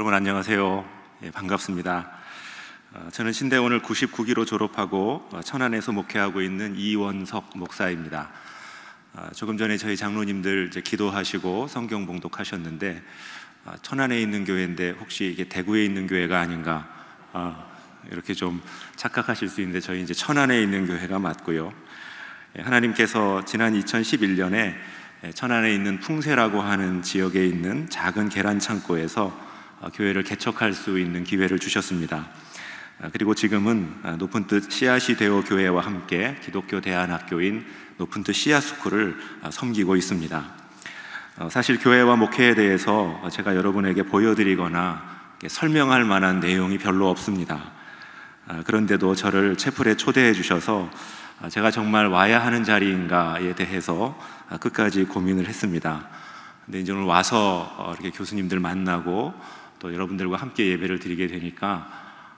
여러분 안녕하세요. 예, 반갑습니다. 어, 저는 신대원을 99기로 졸업하고 어, 천안에서 목회하고 있는 이원석 목사입니다. 어, 조금 전에 저희 장로님들 이제 기도하시고 성경 봉독하셨는데 천안에 있는 교회인데 혹시 이게 대구에 있는 교회가 아닌가 이렇게 좀 착각하실 수 있는데 저희 이제 천안에 있는 교회가 맞고요. 예, 하나님께서 지난 2011년에 예, 천안에 있는 풍세라고 하는 지역에 있는 작은 계란 창고에서 아, 교회를 개척할 수 있는 기회를 주셨습니다. 아, 그리고 지금은 아, 높은 뜻 씨앗이 되어 교회와 함께 기독교 대안학교인 높은 뜻 씨앗스쿨을 섬기고 있습니다. 어, 사실 교회와 목회에 대해서 제가 여러분에게 보여드리거나 설명할 만한 내용이 별로 없습니다. 그런데도 저를 채플에 초대해 주셔서 제가 정말 와야 하는 자리인가에 대해서 끝까지 고민을 했습니다. 근데 이제 오늘 와서 어, 이렇게 교수님들 만나고 또 여러분들과 함께 예배를 드리게 되니까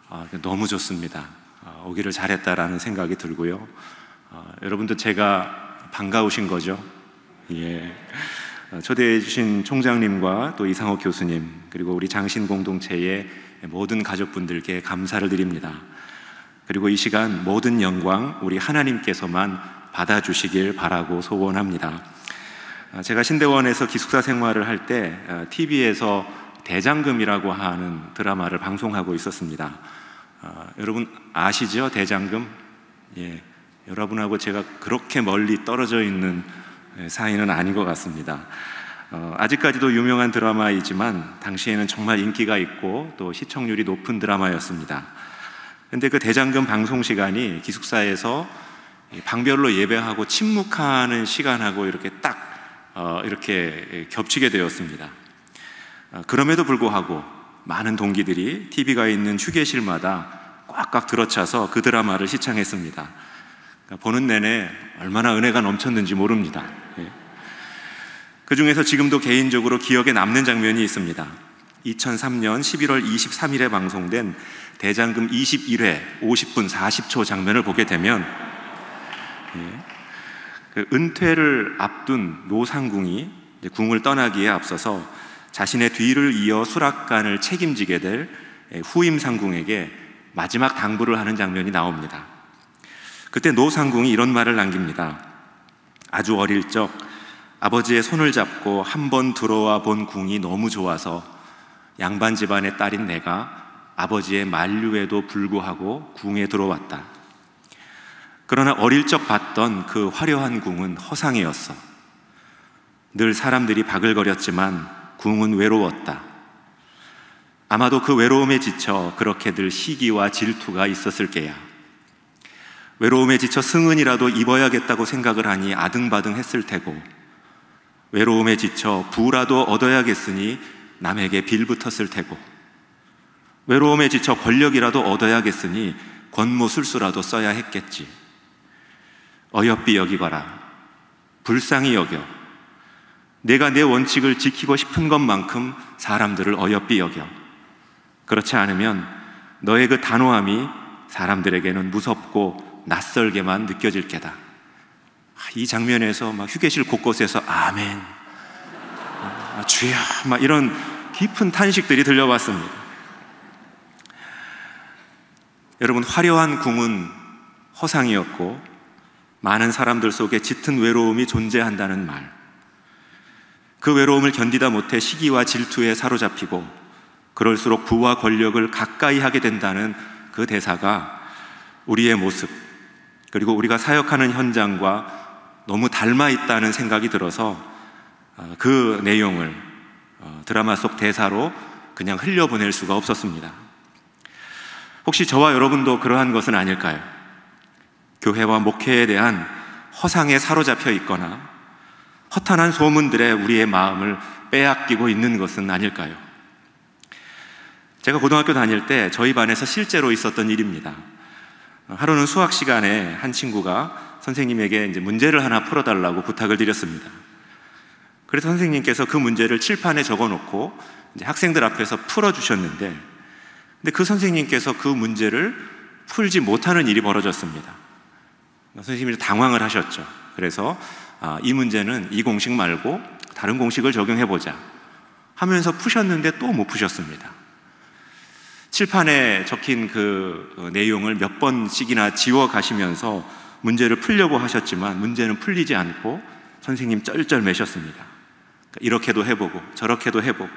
아, 너무 좋습니다. 아, 오기를 잘했다라는 생각이 들고요. 아, 여러분도 제가 반가우신 거죠? 예. 초대해 주신 총장님과 또 이상호 교수님 그리고 우리 장신 공동체의 모든 가족분들께 감사를 드립니다. 그리고 이 시간 모든 영광 우리 하나님께서만 받아주시길 바라고 소원합니다. 제가 신대원에서 기숙사 생활을 할 때 TV에서 대장금이라고 하는 드라마를 방송하고 있었습니다. 아, 여러분 아시죠? 대장금? 예, 여러분하고 제가 그렇게 멀리 떨어져 있는 예, 사이는 아닌 것 같습니다. 어, 아직까지도 유명한 드라마이지만 당시에는 정말 인기가 있고 또 시청률이 높은 드라마였습니다. 근데 그 대장금 방송 시간이 기숙사에서 방별로 예배하고 침묵하는 시간하고 이렇게 딱 어, 이렇게 겹치게 되었습니다. 아, 그럼에도 불구하고 많은 동기들이 TV가 있는 휴게실마다 꽉꽉 들어차서 그 드라마를 시청했습니다. 그러니까 보는 내내 얼마나 은혜가 넘쳤는지 모릅니다. 예. 그 중에서 지금도 개인적으로 기억에 남는 장면이 있습니다. 2003년 11월 23일에 방송된 대장금 21회 50분 40초 장면을 보게 되면 예. 그 은퇴를 앞둔 노상궁이 궁을 떠나기에 앞서서 자신의 뒤를 이어 수락관을 책임지게 될 예, 후임 상궁에게 마지막 당부를 하는 장면이 나옵니다. 그때 노 상궁이 이런 말을 남깁니다. 아주 어릴 적 아버지의 손을 잡고 한번 들어와 본 궁이 너무 좋아서 양반 집안의 딸인 내가 아버지의 만류에도 불구하고 궁에 들어왔다. 그러나 어릴 적 봤던 그 화려한 궁은 허상이었어. 늘 사람들이 바글거렸지만 궁은 외로웠다. 아마도 그 외로움에 지쳐 그렇게들 시기와 질투가 있었을 게야. 외로움에 지쳐 승은이라도 입어야겠다고 생각을 하니 아등바등 했을 테고, 외로움에 지쳐 부라도 얻어야겠으니 남에게 빌붙었을 테고, 외로움에 지쳐 권력이라도 얻어야겠으니 권모술수라도 써야 했겠지. 어여삐 여기거라. 불쌍히 여겨. 내가 내 원칙을 지키고 싶은 것만큼 사람들을 어여삐 여겨. 그렇지 않으면 너의 그 단호함이 사람들에게는 무섭고 낯설게만 느껴질 게다. 아, 이 장면에서 막 휴게실 곳곳에서 아멘, 아, 주야, 막 이런 깊은 탄식들이 들려왔습니다. 여러분, 화려한 궁은 허상이었고 많은 사람들 속에 짙은 외로움이 존재한다는 말. 그 외로움을 견디다 못해 시기와 질투에 사로잡히고 그럴수록 부와 권력을 가까이 하게 된다는 그 대사가 우리의 모습 그리고 우리가 사역하는 현장과 너무 닮아 있다는 생각이 들어서 어, 그 내용을 어, 드라마 속 대사로 그냥 흘려보낼 수가 없었습니다. 혹시 저와 여러분도 그러한 것은 아닐까요? 교회와 목회에 대한 허상에 사로잡혀 있거나 허탄한 소문들에 우리의 마음을 빼앗기고 있는 것은 아닐까요? 제가 고등학교 다닐 때 저희 반에서 실제로 있었던 일입니다. 하루는 수학 시간에 한 친구가 선생님에게 이제 문제를 하나 풀어달라고 부탁을 드렸습니다. 그래서 선생님께서 그 문제를 칠판에 적어 놓고 학생들 앞에서 풀어 주셨는데, 근데 그 선생님께서 그 문제를 풀지 못하는 일이 벌어졌습니다. 선생님이 당황을 하셨죠. 그래서 아, 이 문제는 이 공식 말고 다른 공식을 적용해 보자 하면서 푸셨는데 또 못 푸셨습니다. 칠판에 적힌 그 어, 내용을 몇 번씩이나 지워 가시면서 문제를 풀려고 하셨지만 문제는 풀리지 않고 선생님 쩔쩔 매셨습니다. 그러니까 이렇게도 해보고 저렇게도 해보고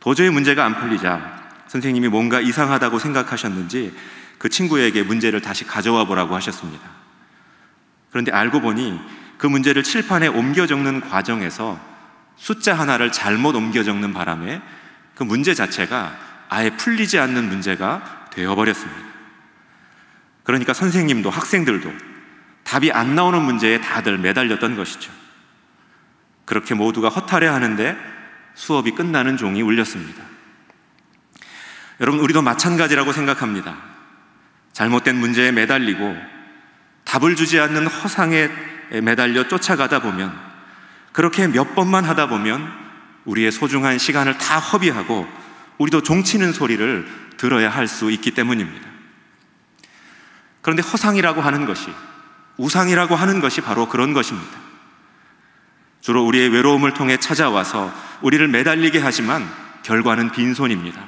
도저히 문제가 안 풀리자 선생님이 뭔가 이상하다고 생각하셨는지 그 친구에게 문제를 다시 가져와 보라고 하셨습니다. 그런데 알고 보니 그 문제를 칠판에 옮겨 적는 과정에서 숫자 하나를 잘못 옮겨 적는 바람에 그 문제 자체가 아예 풀리지 않는 문제가 되어버렸습니다. 그러니까 선생님도 학생들도 답이 안 나오는 문제에 다들 매달렸던 것이죠. 그렇게 모두가 허탈해 하는데 수업이 끝나는 종이 울렸습니다. 여러분, 우리도 마찬가지라고 생각합니다. 잘못된 문제에 매달리고 답을 주지 않는 허상에 매달려 쫓아가다 보면 그렇게 몇 번만 하다 보면 우리의 소중한 시간을 다 허비하고 우리도 종치는 소리를 들어야 할 수 있기 때문입니다. 그런데 허상이라고 하는 것이 우상이라고 하는 것이 바로 그런 것입니다. 주로 우리의 외로움을 통해 찾아와서 우리를 매달리게 하지만 결과는 빈손입니다.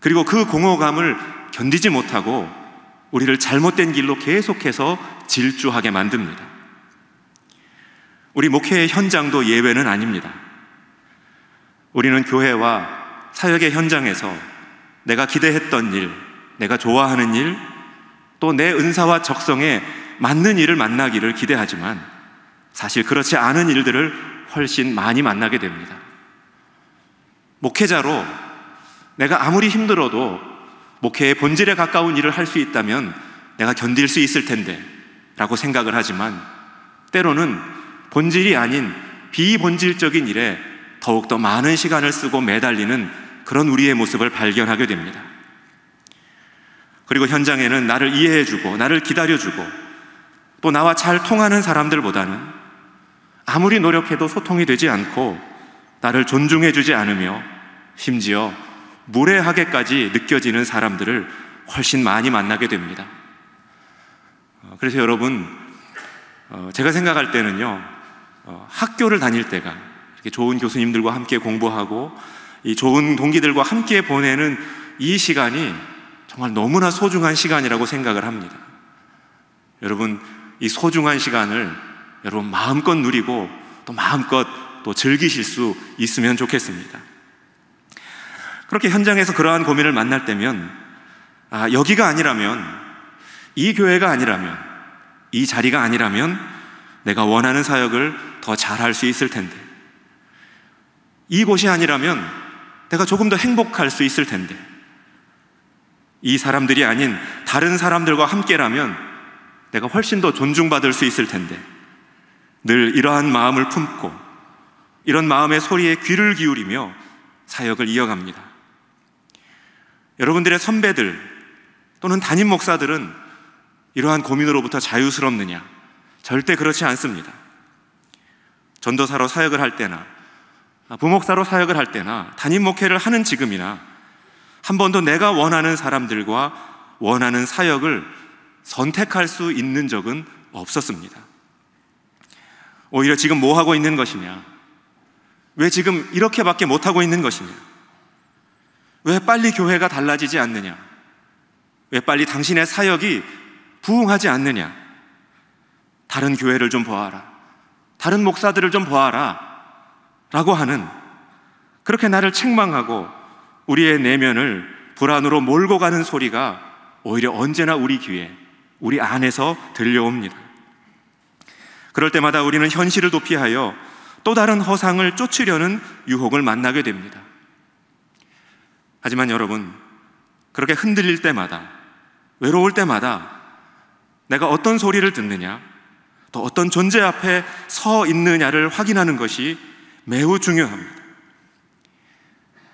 그리고 그 공허감을 견디지 못하고 우리를 잘못된 길로 계속해서 질주하게 만듭니다. 우리 목회 현장도 예외는 아닙니다. 우리는 교회와 사역의 현장에서 내가 기대했던 일, 내가 좋아하는 일, 또 내 은사와 적성에 맞는 일을 만나기를 기대하지만 사실 그렇지 않은 일들을 훨씬 많이 만나게 됩니다. 목회자로 내가 아무리 힘들어도 목회의 본질에 가까운 일을 할 수 있다면 내가 견딜 수 있을 텐데 라고 생각을 하지만 때로는 본질이 아닌 비본질적인 일에 더욱더 많은 시간을 쓰고 매달리는 그런 우리의 모습을 발견하게 됩니다. 그리고 현장에는 나를 이해해주고 나를 기다려주고 또 나와 잘 통하는 사람들보다는 아무리 노력해도 소통이 되지 않고 나를 존중해주지 않으며 심지어 무례하게까지 느껴지는 사람들을 훨씬 많이 만나게 됩니다. 어, 그래서 여러분, 어, 제가 생각할 때는요, 어, 학교를 다닐 때가 이렇게 좋은 교수님들과 함께 공부하고 이 좋은 동기들과 함께 보내는 이 시간이 정말 너무나 소중한 시간이라고 생각을 합니다. 여러분, 이 소중한 시간을 여러분 마음껏 누리고 또 마음껏 또 즐기실 수 있으면 좋겠습니다. 그렇게 현장에서 그러한 고민을 만날 때면, 아, 여기가 아니라면, 이 교회가 아니라면, 이 자리가 아니라면, 내가 원하는 사역을 더 잘할 수 있을 텐데, 이곳이 아니라면 내가 조금 더 행복할 수 있을 텐데, 이 사람들이 아닌 다른 사람들과 함께라면 내가 훨씬 더 존중받을 수 있을 텐데, 늘 이러한 마음을 품고, 이런 마음의 소리에 귀를 기울이며 사역을 이어갑니다. 여러분들의 선배들 또는 담임 목사들은 이러한 고민으로부터 자유스럽느냐? 절대 그렇지 않습니다. 전도사로 사역을 할 때나 부목사로 사역을 할 때나 담임 목회를 하는 지금이나 한 번도 내가 원하는 사람들과 원하는 사역을 선택할 수 있는 적은 없었습니다. 오히려 지금 뭐 하고 있는 것이냐? 왜 지금 이렇게밖에 못하고 있는 것이냐? 왜 빨리 교회가 달라지지 않느냐? 왜 빨리 당신의 사역이 부흥하지 않느냐? 다른 교회를 좀 보아라. 다른 목사들을 좀 보아라. 라고 하는 그렇게 나를 책망하고 우리의 내면을 불안으로 몰고 가는 소리가 오히려 언제나 우리 귀에, 우리 안에서 들려옵니다. 그럴 때마다 우리는 현실을 도피하여 또 다른 허상을 쫓으려는 유혹을 만나게 됩니다. 하지만 여러분, 그렇게 흔들릴 때마다, 외로울 때마다 내가 어떤 소리를 듣느냐, 또 어떤 존재 앞에 서 있느냐를 확인하는 것이 매우 중요합니다.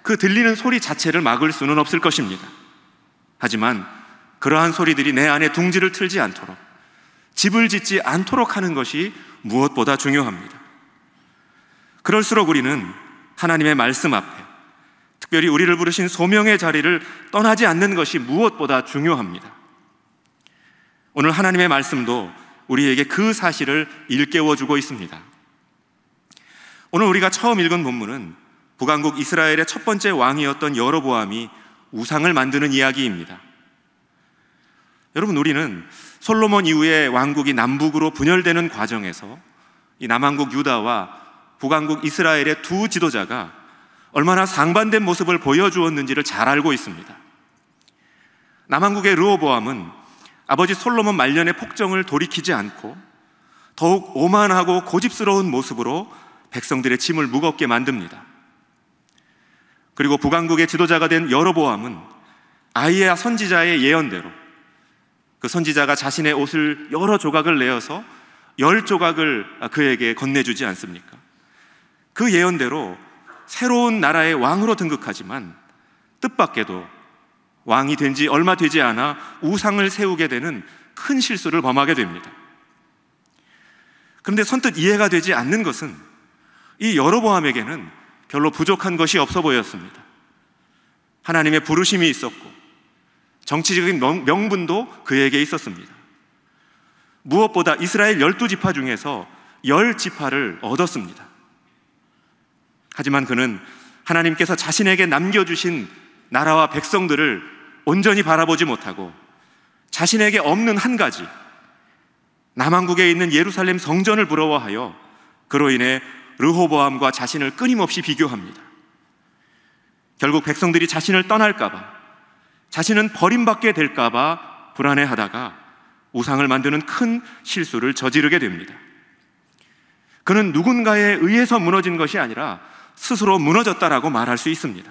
그 들리는 소리 자체를 막을 수는 없을 것입니다. 하지만 그러한 소리들이 내 안에 둥지를 틀지 않도록, 집을 짓지 않도록 하는 것이 무엇보다 중요합니다. 그럴수록 우리는 하나님의 말씀 앞에 특별히 우리를 부르신 소명의 자리를 떠나지 않는 것이 무엇보다 중요합니다. 오늘 하나님의 말씀도 우리에게 그 사실을 일깨워 주고 있습니다. 오늘 우리가 처음 읽은 본문은 북왕국 이스라엘의 첫 번째 왕이었던 여로보암이 우상을 만드는 이야기입니다. 여러분 우리는 솔로몬 이후에 왕국이 남북으로 분열되는 과정에서 이 남왕국 유다와 북왕국 이스라엘의 두 지도자가 얼마나 상반된 모습을 보여주었는지를 잘 알고 있습니다. 남한국의 르호보암은 아버지 솔로몬 말년의 폭정을 돌이키지 않고 더욱 오만하고 고집스러운 모습으로 백성들의 짐을 무겁게 만듭니다. 그리고 북왕국의 지도자가 된 여로보암은 아이야 선지자의 예언대로 그 선지자가 자신의 옷을 여러 조각을 내어서 열 조각을 그에게 건네주지 않습니까? 그 예언대로 새로운 나라의 왕으로 등극하지만 뜻밖에도 왕이 된 지 얼마 되지 않아 우상을 세우게 되는 큰 실수를 범하게 됩니다. 그런데 선뜻 이해가 되지 않는 것은 이 여로보암에게는 별로 부족한 것이 없어 보였습니다. 하나님의 부르심이 있었고 정치적인 명분도 그에게 있었습니다. 무엇보다 이스라엘 열두 지파 중에서 열 지파를 얻었습니다. 하지만 그는 하나님께서 자신에게 남겨주신 나라와 백성들을 온전히 바라보지 못하고 자신에게 없는 한 가지, 남한국에 있는 예루살렘 성전을 부러워하여 그로 인해 르호보암과 자신을 끊임없이 비교합니다. 결국 백성들이 자신을 떠날까봐, 자신은 버림받게 될까봐 불안해하다가 우상을 만드는 큰 실수를 저지르게 됩니다. 그는 누군가에 의해서 무너진 것이 아니라 스스로 무너졌다라고 말할 수 있습니다.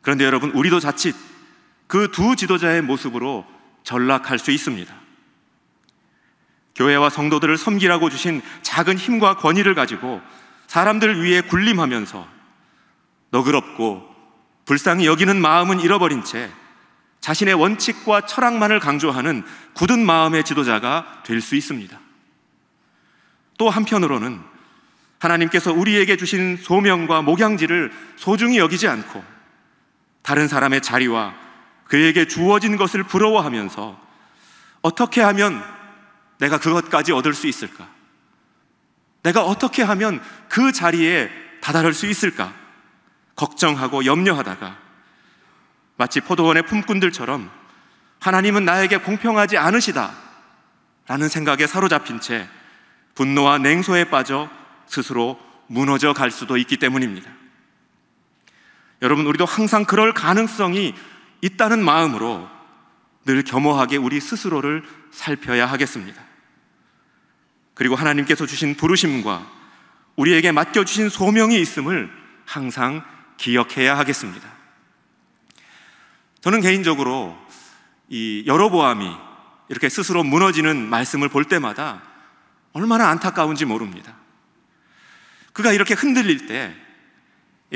그런데 여러분, 우리도 자칫 그 두 지도자의 모습으로 전락할 수 있습니다. 교회와 성도들을 섬기라고 주신 작은 힘과 권위를 가지고 사람들 위에 군림하면서 너그럽고 불쌍히 여기는 마음은 잃어버린 채 자신의 원칙과 철학만을 강조하는 굳은 마음의 지도자가 될 수 있습니다. 또 한편으로는 하나님께서 우리에게 주신 소명과 목양지를 소중히 여기지 않고 다른 사람의 자리와 그에게 주어진 것을 부러워하면서 어떻게 하면 내가 그것까지 얻을 수 있을까? 내가 어떻게 하면 그 자리에 다다를 수 있을까? 걱정하고 염려하다가 마치 포도원의 품꾼들처럼 하나님은 나에게 공평하지 않으시다 라는 생각에 사로잡힌 채 분노와 냉소에 빠져 스스로 무너져 갈 수도 있기 때문입니다. 여러분, 우리도 항상 그럴 가능성이 있다는 마음으로 늘 겸허하게 우리 스스로를 살펴야 하겠습니다. 그리고 하나님께서 주신 부르심과 우리에게 맡겨주신 소명이 있음을 항상 기억해야 하겠습니다. 저는 개인적으로 이여러보암이 이렇게 스스로 무너지는 말씀을 볼 때마다 얼마나 안타까운지 모릅니다. 그가 이렇게 흔들릴 때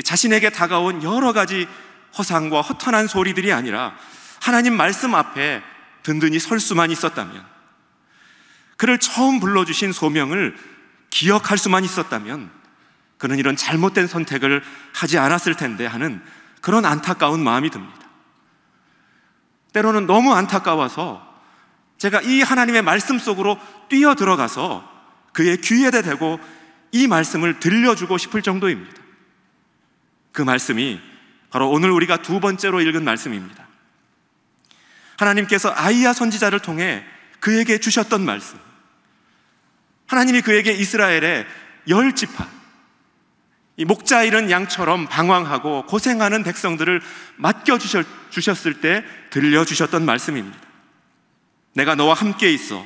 자신에게 다가온 여러 가지 허상과 허탄한 소리들이 아니라 하나님 말씀 앞에 든든히 설 수만 있었다면 그를 처음 불러주신 소명을 기억할 수만 있었다면 그는 이런 잘못된 선택을 하지 않았을 텐데 하는 그런 안타까운 마음이 듭니다. 때로는 너무 안타까워서 제가 이 하나님의 말씀 속으로 뛰어 들어가서 그의 귀에 대고 이 말씀을 들려주고 싶을 정도입니다. 그 말씀이 바로 오늘 우리가 두 번째로 읽은 말씀입니다. 하나님께서 아이야 선지자를 통해 그에게 주셨던 말씀. 하나님이 그에게 이스라엘의 열 지파, 이 목자 잃은 양처럼 방황하고 고생하는 백성들을 맡겨주셨을 때 들려주셨던 말씀입니다. 내가 너와 함께 있어.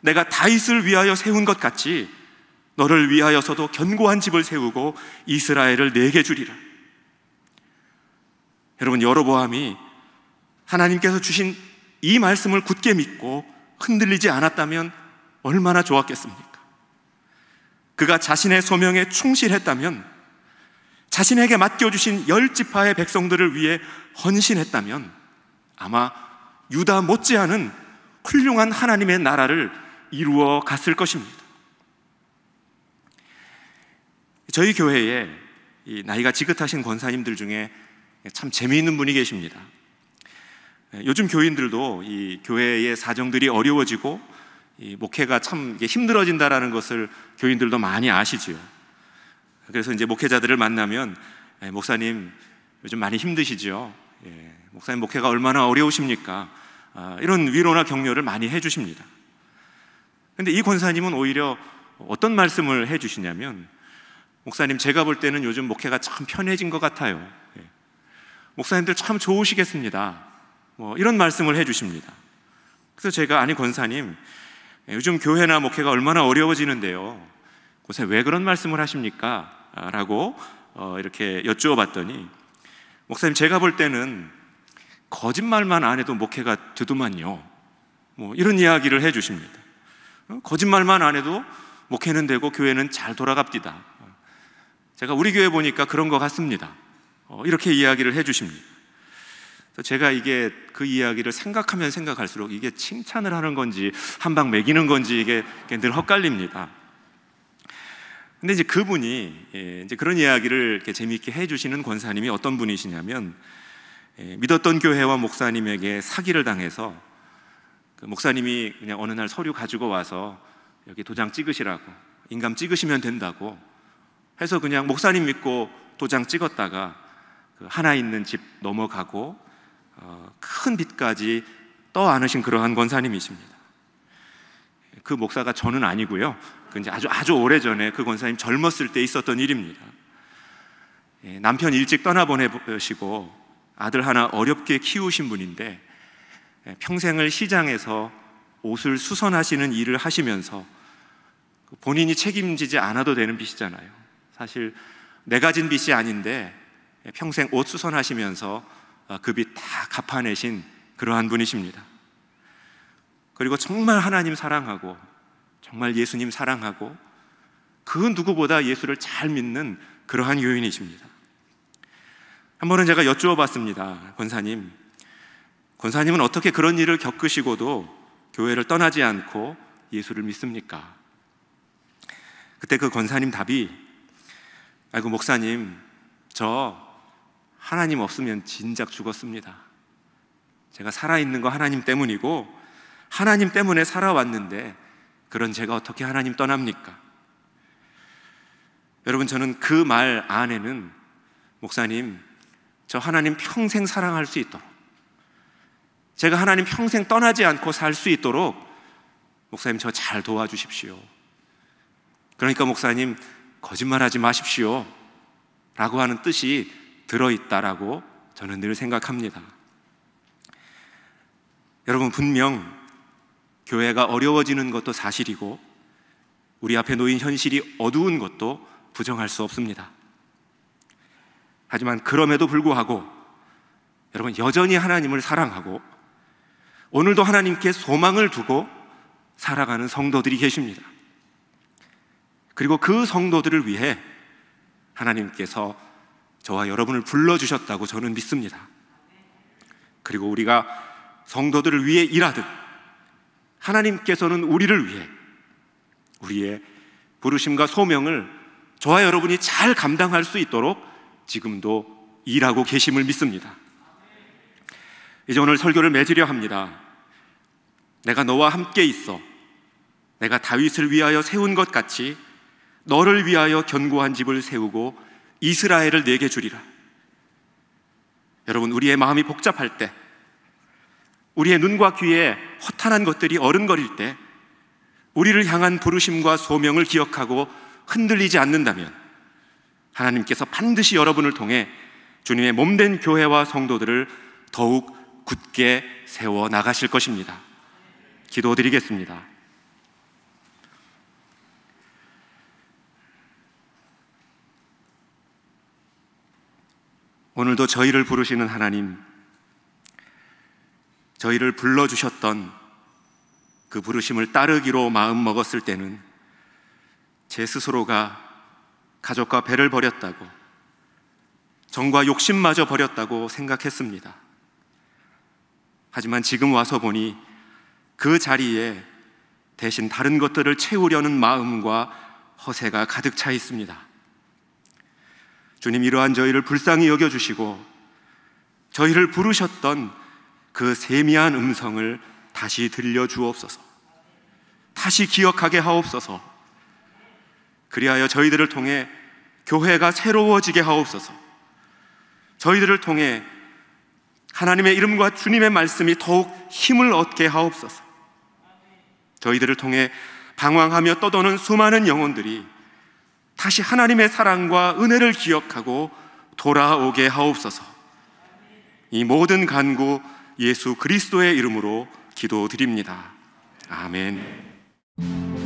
내가 다윗을 위하여 세운 것 같이 너를 위하여서도 견고한 집을 세우고 이스라엘을 내게 주리라. 여러분 여로보암이 하나님께서 주신 이 말씀을 굳게 믿고 흔들리지 않았다면 얼마나 좋았겠습니까? 그가 자신의 소명에 충실했다면 자신에게 맡겨주신 열 지파의 백성들을 위해 헌신했다면 아마 유다 못지않은 훌륭한 하나님의 나라를 이루어 갔을 것입니다. 저희 교회에 나이가 지긋하신 권사님들 중에 참 재미있는 분이 계십니다. 예, 요즘 교인들도 이 교회의 사정들이 어려워지고 목회가 참 힘들어진다라는 것을 교인들도 많이 아시지요. 그래서 이제 목회자들을 만나면 예, 목사님 요즘 많이 힘드시죠? 예, 목사님 목회가 얼마나 어려우십니까? 아, 이런 위로나 격려를 많이 해주십니다. 근데 이 권사님은 오히려 어떤 말씀을 해주시냐면 목사님, 제가 볼 때는 요즘 목회가 참 편해진 것 같아요. 예. 목사님들 참 좋으시겠습니다. 뭐 이런 말씀을 해주십니다. 그래서 제가 아니 권사님, 예, 요즘 교회나 목회가 얼마나 어려워지는데요. 곳에 왜 그런 말씀을 하십니까? 아, 라고 어, 이렇게 여쭈어봤더니 목사님 제가 볼 때는 거짓말만 안 해도 목회가 되더만요. 뭐 이런 이야기를 해주십니다. 어, 거짓말만 안 해도 목회는 되고 교회는 잘돌아갑니다 제가 우리 교회 보니까 그런 것 같습니다. 어, 이렇게 이야기를 해주십니다. 제가 이게 그 이야기를 생각하면 생각할수록 이게 칭찬을 하는 건지 한방 매기는 건지 이게 늘 헛갈립니다. 근데 이제 그분이 예, 이제 그런 이야기를 재미있게 해주시는 권사님이 어떤 분이시냐면 예, 믿었던 교회와 목사님에게 사기를 당해서 그 목사님이 그냥 어느 날 서류 가지고 와서 여기 도장 찍으시라고 인감 찍으시면 된다고 해서 그냥 목사님 믿고 도장 찍었다가 그 하나 있는 집 넘어가고 어, 큰 빚까지 떠안으신 그러한 권사님이십니다. 그 목사가 저는 아니고요. 근데 그 아주 아주 오래 전에 그 권사님 젊었을 때 있었던 일입니다. 예, 남편 일찍 떠나보내시고 아들 하나 어렵게 키우신 분인데 예, 평생을 시장에서 옷을 수선하시는 일을 하시면서 그 본인이 책임지지 않아도 되는 빚이잖아요. 사실 내가 진 빚이 아닌데 평생 옷 수선하시면서 어, 급이 다 갚아내신 그러한 분이십니다. 그리고 정말 하나님 사랑하고 정말 예수님 사랑하고 그 누구보다 예수를 잘 믿는 그러한 요인이십니다한 번은 제가 여쭈어 봤습니다. 권사님. 권사님은 어떻게 그런 일을 겪으시고도 교회를 떠나지 않고 예수를 믿습니까? 그때 그 권사님 답이 아이고 목사님 저 하나님 없으면 진작 죽었습니다. 제가 살아있는 거 하나님 때문이고 하나님 때문에 살아왔는데 그런 제가 어떻게 하나님 떠납니까? 여러분 저는 그 말 안에는 목사님 저 하나님 평생 사랑할 수 있도록 제가 하나님 평생 떠나지 않고 살 수 있도록 목사님 저 잘 도와주십시오. 그러니까 목사님 거짓말하지 마십시오. 라고 하는 뜻이 들어있다라고 저는 늘 생각합니다. 여러분, 분명 교회가 어려워지는 것도 사실이고 우리 앞에 놓인 현실이 어두운 것도 부정할 수 없습니다. 하지만 그럼에도 불구하고 여러분, 여전히 하나님을 사랑하고 오늘도 하나님께 소망을 두고 살아가는 성도들이 계십니다. 그리고 그 성도들을 위해 하나님께서 저와 여러분을 불러주셨다고 저는 믿습니다. 그리고 우리가 성도들을 위해 일하듯 하나님께서는 우리를 위해 우리의 부르심과 소명을 저와 여러분이 잘 감당할 수 있도록 지금도 일하고 계심을 믿습니다. 이제 오늘 설교를 맺으려 합니다. 내가 너와 함께 있어. 내가 다윗을 위하여 세운 것 같이 너를 위하여 견고한 집을 세우고 이스라엘을 내게 주리라. 여러분, 우리의 마음이 복잡할 때, 우리의 눈과 귀에 허탄한 것들이 어른거릴 때, 우리를 향한 부르심과 소명을 기억하고 흔들리지 않는다면, 하나님께서 반드시 여러분을 통해 주님의 몸된 교회와 성도들을 더욱 굳게 세워 나가실 것입니다. 기도드리겠습니다. 오늘도 저희를 부르시는 하나님, 저희를 불러주셨던 그 부르심을 따르기로 마음먹었을 때는 제 스스로가 가족과 배를 버렸다고, 정과 욕심마저 버렸다고 생각했습니다. 하지만 지금 와서 보니 그 자리에 대신 다른 것들을 채우려는 마음과 허세가 가득 차 있습니다. 주님 이러한 저희를 불쌍히 여겨주시고 저희를 부르셨던 그 세미한 음성을 다시 들려 주옵소서. 다시 기억하게 하옵소서. 그리하여 저희들을 통해 교회가 새로워지게 하옵소서. 저희들을 통해 하나님의 이름과 주님의 말씀이 더욱 힘을 얻게 하옵소서. 저희들을 통해 방황하며 떠도는 수많은 영혼들이 다시 하나님의 사랑과 은혜를 기억하고 돌아오게 하옵소서. 이 모든 간구 예수 그리스도의 이름으로 기도드립니다. 아멘.